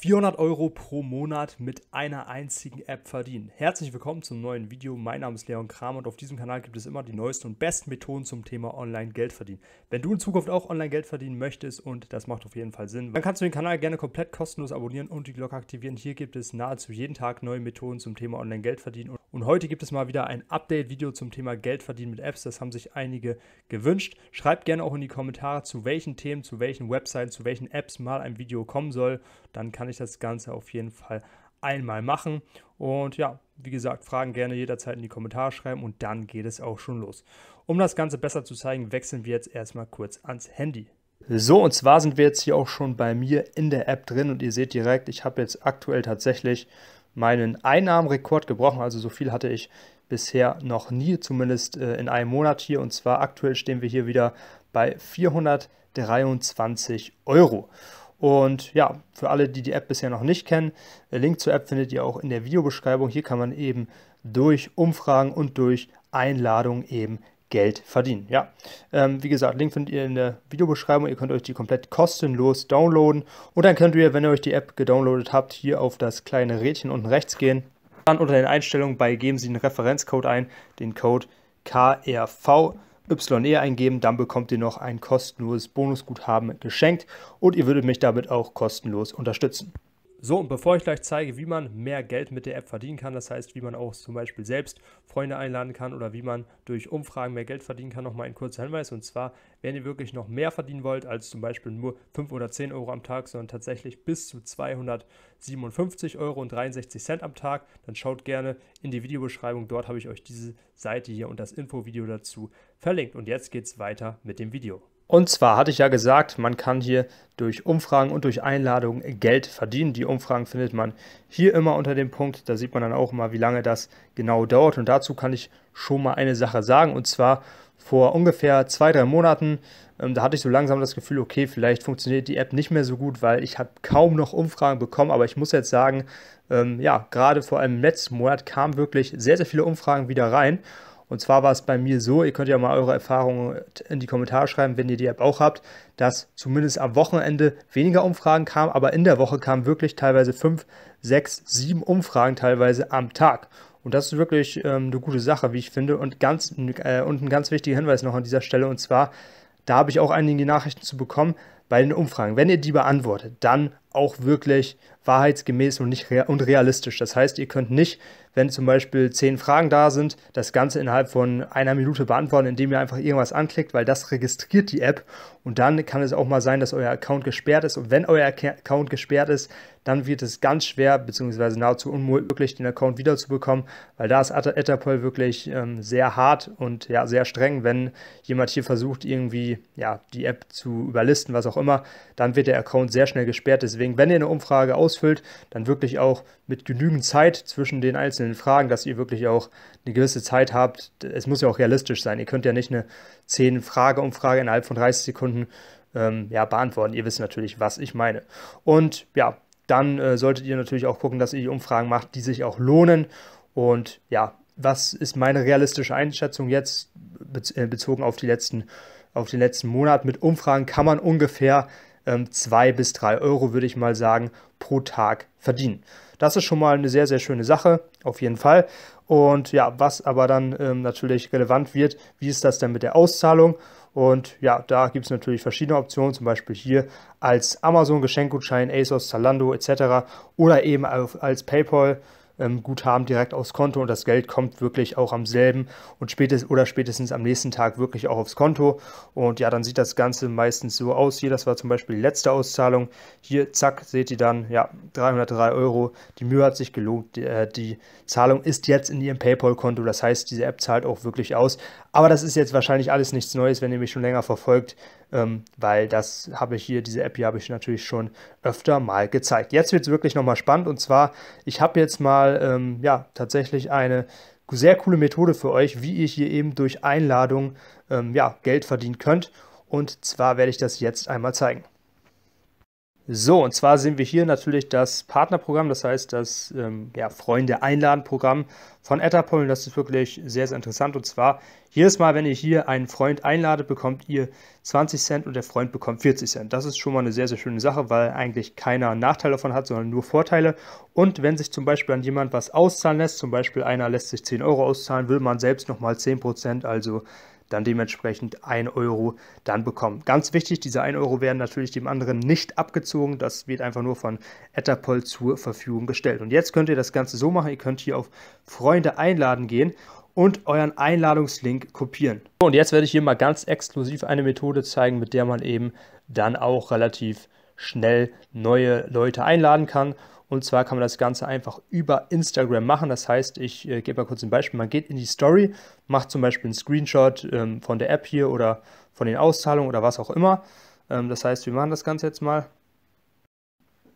400 Euro pro Monat mit einer einzigen App verdienen. Herzlich willkommen zum neuen Video. Mein Name ist Leon Kram und auf diesem Kanal gibt es immer die neuesten und besten Methoden zum Thema Online-Geld verdienen. Wenn du in Zukunft auch Online-Geld verdienen möchtest und das macht auf jeden Fall Sinn, dann kannst du den Kanal gerne komplett kostenlos abonnieren und die Glocke aktivieren. Hier gibt es nahezu jeden Tag neue Methoden zum Thema Online-Geld verdienen und heute gibt es mal wieder ein Update-Video zum Thema Geld verdienen mit Apps. Das haben sich einige gewünscht. Schreibt gerne auch in die Kommentare, zu welchen Themen, zu welchen Websites, zu welchen Apps mal ein Video kommen soll. Dann kann ich das Ganze auf jeden Fall einmal machen. Und ja, wie gesagt, Fragen gerne jederzeit in die Kommentare schreiben und dann geht es auch schon los. Um das Ganze besser zu zeigen, wechseln wir jetzt erstmal kurz ans Handy. So, und zwar sind wir jetzt hier auch schon bei mir in der App drin und ihr seht direkt, ich habe jetzt aktuell tatsächlich meinen Einnahmenrekord gebrochen. Also so viel hatte ich bisher noch nie, zumindest äh, in einem Monat hier. Und zwar aktuell stehen wir hier wieder bei 423 Euro. Und ja, für alle, die die App bisher noch nicht kennen, äh, Link zur App findet ihr auch in der Videobeschreibung. Hier kann man eben durch Umfragen und durch Einladung eben Geld verdienen. Ja, ähm, wie gesagt, Link findet ihr in der Videobeschreibung. Ihr könnt euch die komplett kostenlos downloaden und dann könnt ihr, wenn ihr euch die App gedownloadet habt, hier auf das kleine Rädchen unten rechts gehen. Dann unter den Einstellungen bei geben Sie einen Referenzcode ein, den Code KRVYE eingeben, dann bekommt ihr noch ein kostenloses Bonusguthaben geschenkt und ihr würdet mich damit auch kostenlos unterstützen. So, und bevor ich gleich zeige, wie man mehr Geld mit der App verdienen kann, das heißt, wie man auch zum Beispiel selbst Freunde einladen kann oder wie man durch Umfragen mehr Geld verdienen kann, nochmal ein kurzer Hinweis. Und zwar, wenn ihr wirklich noch mehr verdienen wollt als zum Beispiel nur 5 oder 10 Euro am Tag, sondern tatsächlich bis zu 257 Euro und 63 Cent am Tag, dann schaut gerne in die Videobeschreibung. Dort habe ich euch diese Seite hier und das Infovideo dazu verlinkt. Und jetzt geht es weiter mit dem Video. Und zwar hatte ich ja gesagt, man kann hier durch Umfragen und durch Einladungen Geld verdienen. Die Umfragen findet man hier immer unter dem Punkt. Da sieht man dann auch immer, wie lange das genau dauert. Und dazu kann ich schon mal eine Sache sagen. Und zwar vor ungefähr zwei, drei Monaten, ähm, da hatte ich so langsam das Gefühl, okay, vielleicht funktioniert die App nicht mehr so gut, weil ich habe kaum noch Umfragen bekommen. Aber ich muss jetzt sagen, ähm, ja, gerade vor allem letzten Monat kamen wirklich sehr, sehr viele Umfragen wieder rein. Und zwar war es bei mir so, ihr könnt ja mal eure Erfahrungen in die Kommentare schreiben, wenn ihr die App auch habt, dass zumindest am Wochenende weniger Umfragen kamen, aber in der Woche kamen wirklich teilweise fünf, sechs, sieben Umfragen teilweise am Tag. Und das ist wirklich ähm, eine gute Sache, wie ich finde. Und, ganz, äh, und ein ganz wichtiger Hinweis noch an dieser Stelle, und zwar, da habe ich auch einige Nachrichten zu bekommen, bei den Umfragen, wenn ihr die beantwortet, dann auch wirklich wahrheitsgemäß und, nicht und realistisch. Das heißt, ihr könnt nicht, wenn zum Beispiel zehn Fragen da sind, das Ganze innerhalb von einer Minute beantworten, indem ihr einfach irgendwas anklickt, weil das registriert die App. Und dann kann es auch mal sein, dass euer Account gesperrt ist. Und wenn euer Account gesperrt ist, dann wird es ganz schwer bzw. nahezu unmöglich, den Account wiederzubekommen, weil da ist Etapol wirklich ähm, sehr hart und ja, sehr streng, wenn jemand hier versucht, irgendwie ja, die App zu überlisten, was auch immer, dann wird der Account sehr schnell gesperrt. Deswegen, wenn ihr eine Umfrage ausfüllt, dann wirklich auch mit genügend Zeit zwischen den einzelnen Fragen, dass ihr wirklich auch eine gewisse Zeit habt. Es muss ja auch realistisch sein. Ihr könnt ja nicht eine 10-Frage-Umfrage innerhalb von 30 Sekunden ähm, ja, beantworten. Ihr wisst natürlich, was ich meine. Und ja, dann äh, solltet ihr natürlich auch gucken, dass ihr die Umfragen macht, die sich auch lohnen. Und ja, was ist meine realistische Einschätzung jetzt äh, bezogen auf die letzten auf den letzten Monat. Mit Umfragen kann man ungefähr ähm, zwei bis drei Euro, würde ich mal sagen, pro Tag verdienen. Das ist schon mal eine sehr, sehr schöne Sache, auf jeden Fall. Und ja, was aber dann ähm, natürlich relevant wird, wie ist das denn mit der Auszahlung? Und ja, da gibt es natürlich verschiedene Optionen, zum Beispiel hier als Amazon-Geschenkgutschein, ASOS, Zalando etc. oder eben als PayPal ähm, Guthaben direkt aufs Konto und das Geld kommt wirklich auch am selben und spätestens oder spätestens am nächsten Tag wirklich auch aufs Konto. Und ja, dann sieht das Ganze meistens so aus. Hier, das war zum Beispiel die letzte Auszahlung. Hier, zack, seht ihr dann, ja, 303 Euro. Die Mühe hat sich gelohnt. Die, äh, die Zahlung ist jetzt in ihrem PayPal-Konto. Das heißt, diese App zahlt auch wirklich aus. Aber das ist jetzt wahrscheinlich alles nichts Neues, wenn ihr mich schon länger verfolgt ähm, weil das habe ich hier, diese App hier habe ich natürlich schon öfter mal gezeigt. Jetzt wird es wirklich nochmal spannend und zwar, ich habe jetzt mal ähm, ja, tatsächlich eine sehr coole Methode für euch, wie ihr hier eben durch Einladung ähm, ja, Geld verdienen könnt und zwar werde ich das jetzt einmal zeigen. So, und zwar sehen wir hier natürlich das Partnerprogramm, das heißt das ähm, ja, Freunde-Einladen-Programm von Etapol. Das ist wirklich sehr, sehr interessant. Und zwar jedes Mal, wenn ihr hier einen Freund einladet, bekommt ihr 20 Cent und der Freund bekommt 40 Cent. Das ist schon mal eine sehr, sehr schöne Sache, weil eigentlich keiner Nachteile davon hat, sondern nur Vorteile. Und wenn sich zum Beispiel an jemand was auszahlen lässt, zum Beispiel einer lässt sich 10 Euro auszahlen, will man selbst nochmal 10 Prozent, also dann dementsprechend 1 Euro dann bekommen. Ganz wichtig, diese 1 Euro werden natürlich dem anderen nicht abgezogen. Das wird einfach nur von Etapol zur Verfügung gestellt. Und jetzt könnt ihr das Ganze so machen. Ihr könnt hier auf Freunde einladen gehen und euren Einladungslink kopieren. Und jetzt werde ich hier mal ganz exklusiv eine Methode zeigen, mit der man eben dann auch relativ schnell neue Leute einladen kann. Und zwar kann man das Ganze einfach über Instagram machen. Das heißt, ich äh, gebe mal kurz ein Beispiel. Man geht in die Story, macht zum Beispiel einen Screenshot ähm, von der App hier oder von den Auszahlungen oder was auch immer. Ähm, das heißt, wir machen das Ganze jetzt mal.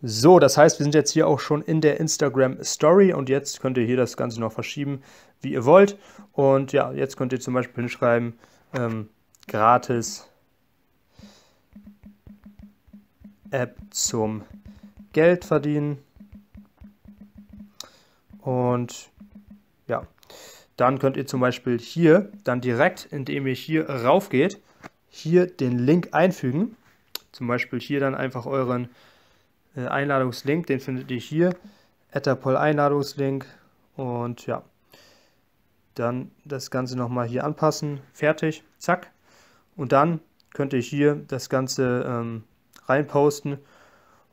So, das heißt, wir sind jetzt hier auch schon in der Instagram Story und jetzt könnt ihr hier das Ganze noch verschieben, wie ihr wollt. Und ja, jetzt könnt ihr zum Beispiel hinschreiben, ähm, gratis App zum Geld verdienen. Und ja, dann könnt ihr zum Beispiel hier dann direkt, indem ihr hier rauf geht, hier den Link einfügen. Zum Beispiel hier dann einfach euren äh, Einladungslink, den findet ihr hier, Etherpol Einladungslink und ja, dann das Ganze nochmal hier anpassen, fertig, zack. Und dann könnt ihr hier das Ganze ähm, reinposten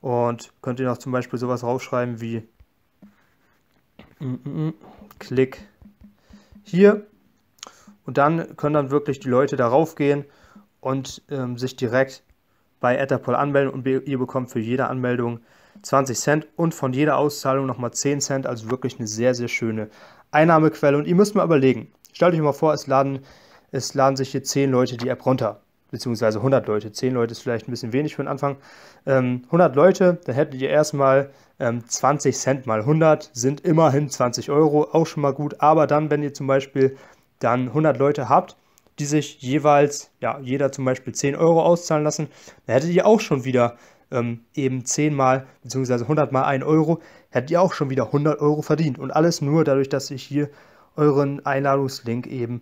und könnt ihr noch zum Beispiel sowas raufschreiben wie Klick hier. Und dann können dann wirklich die Leute darauf gehen und ähm, sich direkt bei Etherpol anmelden und ihr bekommt für jede Anmeldung 20 Cent und von jeder Auszahlung nochmal 10 Cent, also wirklich eine sehr, sehr schöne Einnahmequelle. Und ihr müsst mal überlegen, stellt euch mal vor, es laden, es laden sich hier 10 Leute die App runter, beziehungsweise 100 Leute. 10 Leute ist vielleicht ein bisschen wenig für den Anfang. Ähm, 100 Leute, dann hättet ihr erstmal ähm, 20 Cent mal 100 sind immerhin 20 Euro, auch schon mal gut. Aber dann, wenn ihr zum Beispiel dann 100 Leute habt, die sich jeweils, ja, jeder zum Beispiel 10 Euro auszahlen lassen, dann hättet ihr auch schon wieder ähm, eben 10 mal, beziehungsweise 100 mal 1 Euro, hättet ihr auch schon wieder 100 Euro verdient. Und alles nur dadurch, dass ich hier euren Einladungslink eben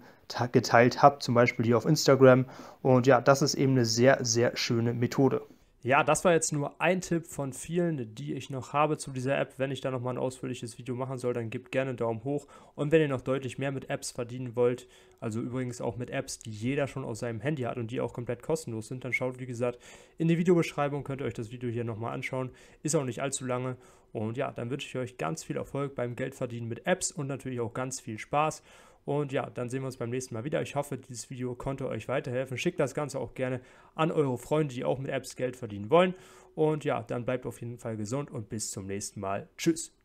geteilt habe, zum Beispiel hier auf Instagram. Und ja, das ist eben eine sehr, sehr schöne Methode. Ja, das war jetzt nur ein Tipp von vielen, die ich noch habe zu dieser App. Wenn ich da nochmal ein ausführliches Video machen soll, dann gebt gerne einen Daumen hoch. Und wenn ihr noch deutlich mehr mit Apps verdienen wollt, also übrigens auch mit Apps, die jeder schon auf seinem Handy hat und die auch komplett kostenlos sind, dann schaut, wie gesagt, in die Videobeschreibung, könnt ihr euch das Video hier nochmal anschauen. Ist auch nicht allzu lange. Und ja, dann wünsche ich euch ganz viel Erfolg beim Geldverdienen mit Apps und natürlich auch ganz viel Spaß. Und ja, dann sehen wir uns beim nächsten Mal wieder. Ich hoffe, dieses Video konnte euch weiterhelfen. Schickt das Ganze auch gerne an eure Freunde, die auch mit Apps Geld verdienen wollen. Und ja, dann bleibt auf jeden Fall gesund und bis zum nächsten Mal. Tschüss.